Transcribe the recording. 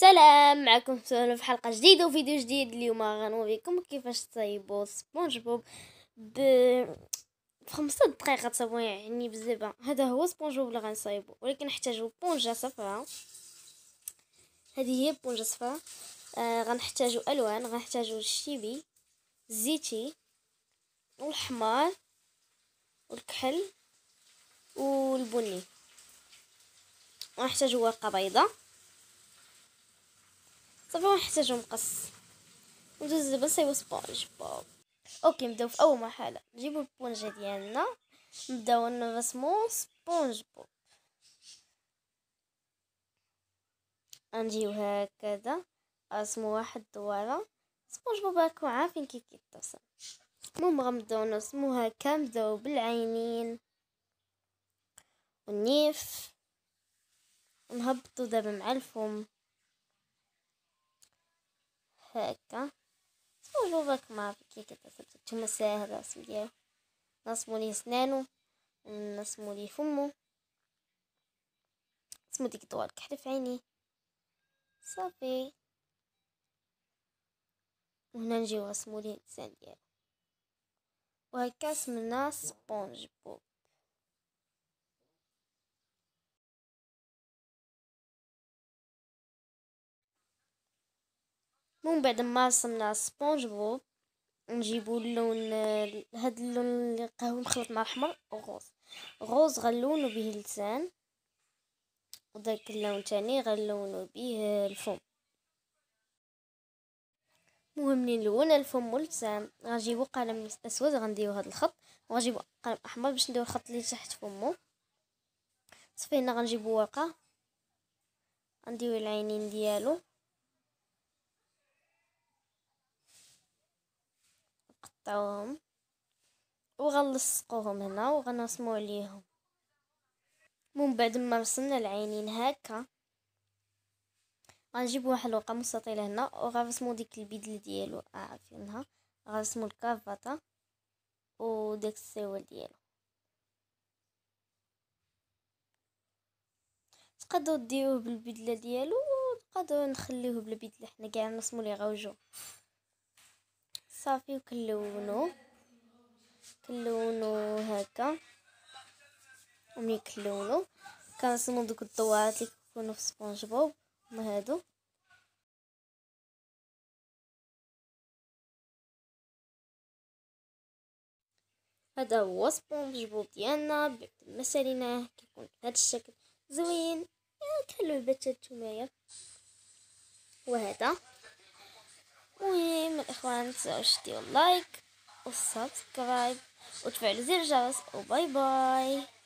سلام معكم سهلا في حلقه جديده وفيديو جديد اليوم غنوريكم كيفاش تصايبوا سبونج بوب ب خمسة دقائق تصايبوا يعني بزاف هذا هو سبونج بوب اللي غنصايبو ولكن نحتاجو بونجه صفراء هذه هي بونجه صفراء آه غنحتاجو الوان غنحتاجو الشيبي الزيتي والحمار والكحل والبني غنحتاجو ورقه بيضه صافي نقص مقص دابا نصايبو سبونج بوب اوكي نبداو في اول مرحله نجيبو البونجه ديالنا نبداو نرسمو سبونج بوب غنجيو هكذا نرسمو واحد الدواره سبونج بوب راكم عارفين كيف كيترسم المهم غنبداو نرسمو هكا نبداو بالعينين والنيف نهبطو دابا مع الفم هكا سولو برك ما كي كده ثبتت هما ساهل الرسم ديالو نرسمو ليه سنانو ونرسمو ليه فمو نرسمو ديك طوال الكحل في عينيه صافي وهنا نجيو نرسمو ليه اللسان ديالو وهكا سمنا سبونج بوب من بعد ما رسمنا سبونج بوب نجيبو اللون هاد اللون القهوي مخلط مع الاحمر غوز غوز غنلونو به اللسان وداك اللون تاني غنلونو به الفم مهم نلون الفم واللسان غنجيبو قلم اسود غنديرو هاد الخط وغنجيبو قلم احمر باش نديرو الخط اللي تحت فمو صافي هنا غنجيبو ورقه غنديرو العينين ديالو نقطعوهم وغنلصقوهم هنا وغنرسمو عليهم من بعد ما رسمنا العينين هكا غنجيب واحد الورقه مستطيله هنا وغنرسمو ديك البدله ديالو آه، عارفينها غنرسمو الكرافطه وديك السيول ديالو تقدروا ديروه بالبدله ديالو وتقدروا نخليوه بالبدله حنا كاع نرسمو ليه غوجو صافي وكلونو كلونو هكا وملي كلونو كنصنو دوك الضوءات اللي كيكونوا في سبونج بوب هما هادو هذا هو سبونج بوب ديالنا بما ساليناه كيكون بهذا الشكل زوين كلو البتات نتوما وهذا الإخوان تنسوا ديروا لايك وسبسكرايب وتفعلوا زر الجرس وباي باي